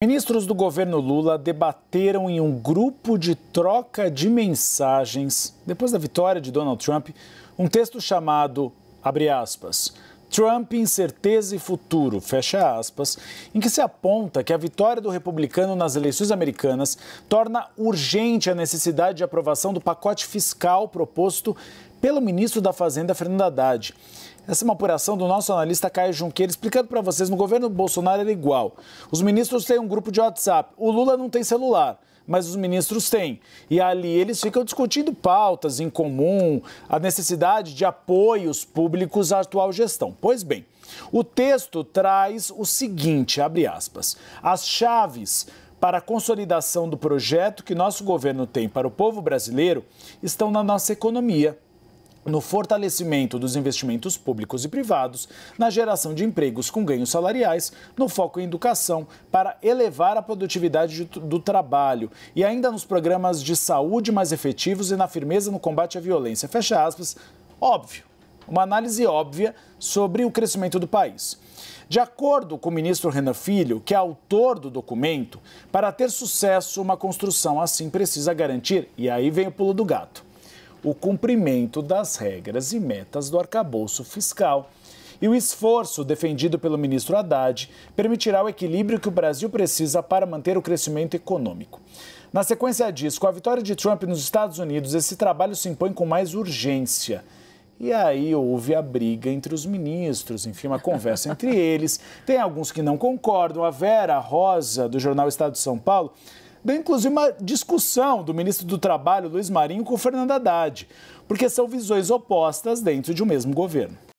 Ministros do governo Lula debateram em um grupo de troca de mensagens, depois da vitória de Donald Trump, um texto chamado, abre aspas, Trump, incerteza e futuro, fecha aspas, em que se aponta que a vitória do republicano nas eleições americanas torna urgente a necessidade de aprovação do pacote fiscal proposto pelo ministro da Fazenda, Fernando Haddad. Essa é uma apuração do nosso analista Caio Junqueira, explicando para vocês, no governo Bolsonaro era igual. Os ministros têm um grupo de WhatsApp, o Lula não tem celular mas os ministros têm. E ali eles ficam discutindo pautas em comum, a necessidade de apoios públicos à atual gestão. Pois bem, o texto traz o seguinte, abre aspas, as chaves para a consolidação do projeto que nosso governo tem para o povo brasileiro estão na nossa economia no fortalecimento dos investimentos públicos e privados, na geração de empregos com ganhos salariais, no foco em educação para elevar a produtividade do trabalho e ainda nos programas de saúde mais efetivos e na firmeza no combate à violência. Fecha aspas. Óbvio, uma análise óbvia sobre o crescimento do país. De acordo com o ministro Renan Filho, que é autor do documento, para ter sucesso, uma construção assim precisa garantir, e aí vem o pulo do gato o cumprimento das regras e metas do arcabouço fiscal. E o esforço defendido pelo ministro Haddad permitirá o equilíbrio que o Brasil precisa para manter o crescimento econômico. Na sequência disso, com a vitória de Trump nos Estados Unidos, esse trabalho se impõe com mais urgência. E aí houve a briga entre os ministros, enfim, uma conversa entre eles. Tem alguns que não concordam. A Vera Rosa, do jornal Estado de São Paulo, Deu inclusive uma discussão do ministro do Trabalho, Luiz Marinho, com Fernando Haddad, porque são visões opostas dentro de um mesmo governo.